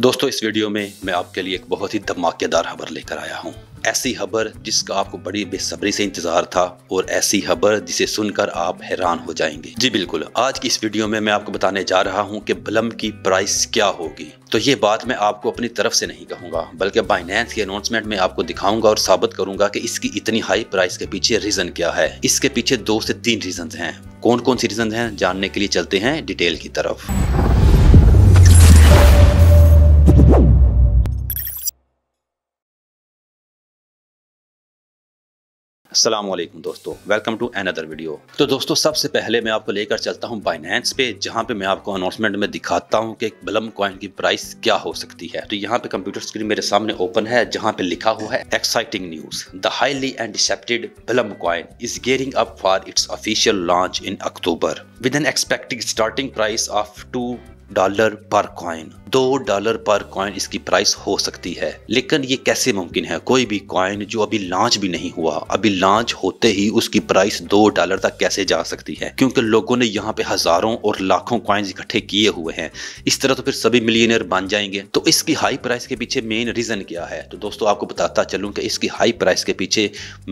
दोस्तों इस वीडियो में मैं आपके लिए एक बहुत ही धमाकेदार खबर लेकर आया हूँ ऐसी खबर जिसका आपको बड़ी बेसब्री से इंतजार था और ऐसी खबर जिसे सुनकर आप हैरान हो जाएंगे जी बिल्कुल आज की इस वीडियो में मैं आपको बताने जा रहा हूँ कि बलम की प्राइस क्या होगी तो ये बात मैं आपको अपनी तरफ से नहीं कहूँगा बल्कि बाइनेंस के अनाउंसमेंट में आपको दिखाऊंगा और साबित करूंगा कि इसकी इतनी हाई प्राइस के पीछे रीजन क्या है इसके पीछे दो से तीन रीजन है कौन कौन सी रीजन है जानने के लिए चलते हैं डिटेल की तरफ असलम दोस्तों वेलकम टू अनदर वीडियो तो दोस्तों सबसे पहले मैं आपको लेकर चलता हूँ बाइनेंस पे जहाँ पे मैं आपको अनाउंसमेंट में दिखाता हूँ कि बलम कॉइन की प्राइस क्या हो सकती है तो यहाँ पे कंप्यूटर स्क्रीन मेरे सामने ओपन है जहाँ पे लिखा हुआ है exciting news the highly anticipated Blum coin is gearing up for its official launch in October with an expected starting price of two dollar per coin दो डॉलर पर कॉइन इसकी प्राइस हो सकती है लेकिन ये कैसे मुमकिन है कोई भी कॉइन जो अभी लॉन्च भी नहीं हुआ अभी लॉन्च होते ही उसकी प्राइस दो डॉलर तक कैसे जा सकती है क्योंकि लोगों ने यहाँ पे हजारों और लाखों कॉइन्स इकट्ठे किए हुए हैं इस तरह तो फिर सभी मिलियनर बन जाएंगे तो इसकी हाई प्राइस के पीछे मेन रीजन क्या है तो दोस्तों आपको बताता चलूं की इसकी हाई प्राइस के पीछे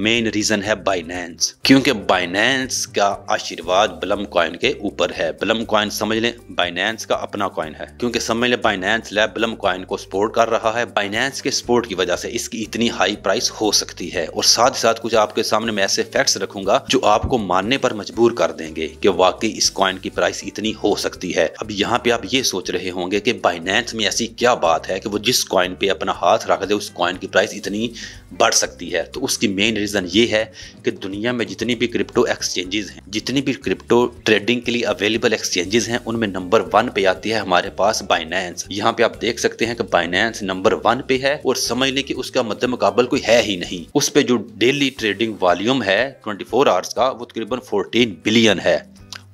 मेन रीजन है बाइनेंस क्योंकि बाइनेंस का आशीर्वाद ब्लम कॉइन के ऊपर है ब्लम कॉइन समझ लें बाइनेंस का अपना कॉइन है क्योंकि समझ लें बाइनेंस लेबलम कॉइन को सपोर्ट कर रहा है बाइनेंस के सपोर्ट की वजह से इसकी इतनी हाई प्राइस हो सकती है और साथ ही साथ कुछ आपके सामने मैं ऐसे फैक्ट्स रखूंगा जो आपको मानने पर मजबूर कर देंगे कि वाकई इस कॉइन की प्राइस इतनी हो सकती है अब यहाँ पे आप ये सोच रहे होंगे कि बाइनेंस में ऐसी क्या बात है कि वो जिस कॉइन पे अपना हाथ रख दे उस कॉइन की प्राइस इतनी बढ़ सकती है तो उसकी मेन रीज़न ये है कि दुनिया में जितनी भी क्रिप्टो एक्सचेंजेस हैं जितनी भी क्रिप्टो ट्रेडिंग के लिए अवेलेबल एक्सचेंजेस हैं उनमें नंबर वन पे आती है हमारे पास बाइनेंस यहाँ पे आप देख सकते हैं कि बाइनेंस नंबर वन पे है और समझ लें कि उसका मध्य मतलब मुकाबल कोई है ही नहीं उस पर जो डेली ट्रेडिंग वॉल्यूम है ट्वेंटी आवर्स का वो तकरीबन फोर्टीन बिलियन है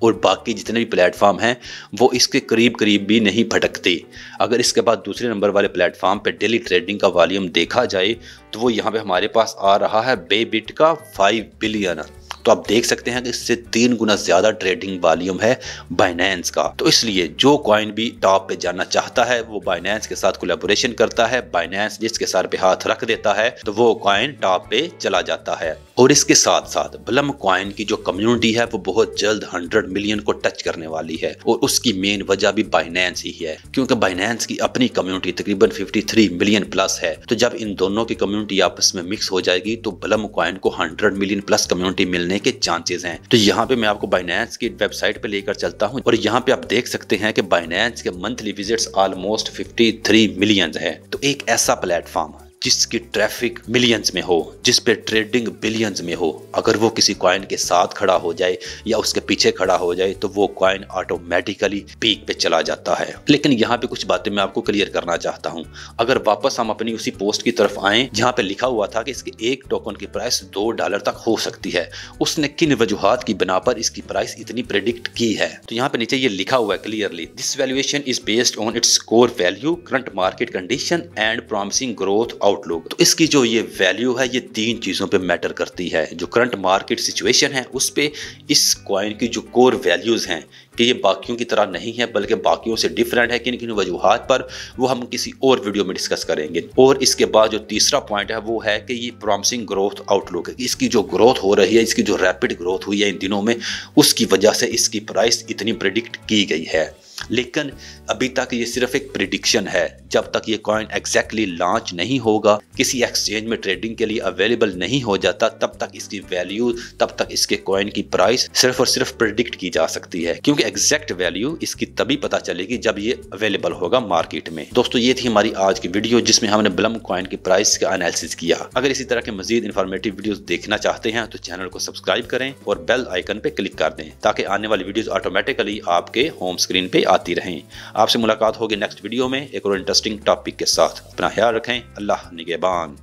और बाकी जितने भी प्लेटफार्म हैं वो इसके करीब करीब भी नहीं भटकते अगर इसके बाद दूसरे नंबर वाले प्लेटफार्म पर डेली ट्रेडिंग का वॉल्यूम देखा जाए तो वो यहाँ पर हमारे पास आ रहा है बेबिट का फाइव बिलियन तो आप देख सकते हैं कि इससे तीन गुना ज्यादा ट्रेडिंग वॉल्यूम है बाइनेंस का तो इसलिए जो कॉइन भी टॉप पे जाना चाहता है वो बाइनेंस के साथ कोलेबोरेशन करता है बाइनेंस जिसके सर पे हाथ रख देता है तो वो कॉइन टॉप पे चला जाता है और इसके साथ साथ ब्लम कॉइन की जो कम्युनिटी है वो बहुत जल्द हंड्रेड मिलियन को टच करने वाली है और उसकी मेन वजह भी बाइनेंस ही है क्योंकि बाइनेंस की अपनी कम्युनिटी तकरीबन 53 मिलियन प्लस है तो जब इन दोनों की कम्युनिटी आपस में मिक्स हो जाएगी तो ब्लम कॉइन को हंड्रेड मिलियन प्लस कम्युनिटी मिलने होने के चांसेस हैं तो यहाँ पे मैं आपको बाइनेंस की वेबसाइट पे लेकर चलता हूँ और यहाँ पे आप देख सकते हैं कि बाइनेंस के monthly visits almost 53 three million है तो एक ऐसा प्लेटफॉर्म जिसकी ट्रैफिक मिलियंस में हो जिस पे ट्रेडिंग बिलियंस में हो अगर वो किसी कॉइन के साथ खड़ा हो जाए या उसके पीछे खड़ा हो जाए तो वो कॉइन ऑटोमेटिकली पीक पे चला जाता है लेकिन यहाँ पे कुछ बातें मैं आपको क्लियर करना चाहता हूँ अगर वापस हम अपनी उसी पोस्ट की तरफ आए जहाँ पे लिखा हुआ था कि इसके एक टोकन की प्राइस दो डॉलर तक हो सकती है उसने किन वजुहत की बिना पर इसकी प्राइस इतनी प्रेडिक्ट की है तो यहाँ पे नीचे ये लिखा हुआ है clearly this valuation is based on its core value current market condition and promising growth out outlook तो इसकी जो ये वैल्यू है ये तीन चीज़ों पे मैटर करती है जो करंट मार्केट सिचुएशन है उस पर इस कॉइन की जो कोर वैल्यूज़ हैं कि ये बाकियों की तरह नहीं है बल्कि बाकियों से डिफरेंट है किन किन वजूहत पर वो हम किसी और वीडियो में डिस्कस करेंगे और इसके बाद जो तीसरा पॉइंट है वो है कि ये प्रॉमिसिंग ग्रोथ आउटलुक है इसकी जो ग्रोथ हो रही है इसकी जो रैपिड ग्रोथ हुई है इन दिनों में उसकी वजह से इसकी प्राइस इतनी प्रडिक्ट की गई है लेकिन अभी तक ये सिर्फ एक प्रिडिक्शन है जब तक ये कॉइन एग्जैक्टली लॉन्च नहीं होगा किसी एक्सचेंज में ट्रेडिंग के लिए अवेलेबल नहीं हो जाता तब तक इसकी वैल्यू तब तक इसके कॉइन की प्राइस सिर्फ और सिर्फ प्रिडिक्ट की जा सकती है क्योंकि एग्जैक्ट वैल्यू इसकी तभी पता चलेगी जब ये अवेलेबल होगा मार्केट में दोस्तों ये थी हमारी आज की वीडियो जिसमें हमने ब्लम कॉइन की प्राइस का एनालिसिस किया अगर इसी तरह के मजीद इन्फॉर्मेटिव वीडियो देखना चाहते हैं तो चैनल को सब्सक्राइब करें और बेल आइकन पे क्लिक कर दें ताकि आने वाली वीडियो ऑटोमेटिकली आपके होम स्क्रीन पे आती रहें आपसे मुलाकात होगी नेक्स्ट वीडियो में एक और इंटरेस्टिंग टॉपिक के साथ अपना ख्याल रखें अल्लाह निगेबान